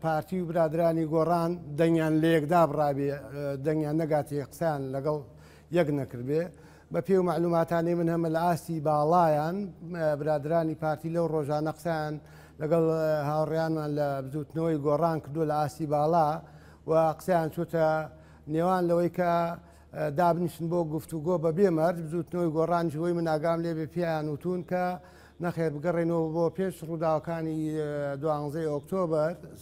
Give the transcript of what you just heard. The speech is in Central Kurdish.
پارتی و برادرانی گۆڕان دەنگیان لەیەکدا بڕابێ دەنگیان نەگاتی یەقسان لەگەڵ یەک نەکردێ بە پێ و معلوماتانی من هەمە لە ئاستی باڵایان برادرانی پارتی لەو ڕۆژانە قسان لەگەڵ هاوڕیانمان لە بزوتنەوەی گۆڕان کردو لە ئاسی باڵا و قسەیان چۆتە نێوان لەوەی کە دابنیشن بۆ گفتوگۆ بە بێمەرج بزوتنەوەی گۆڕانجیەوەی مناگام لێ بێ پیان وتون کە نەخێر بگەڕێنەوە بۆ پێش ڕووداوەکانی دوانزەی ئۆکتۆبر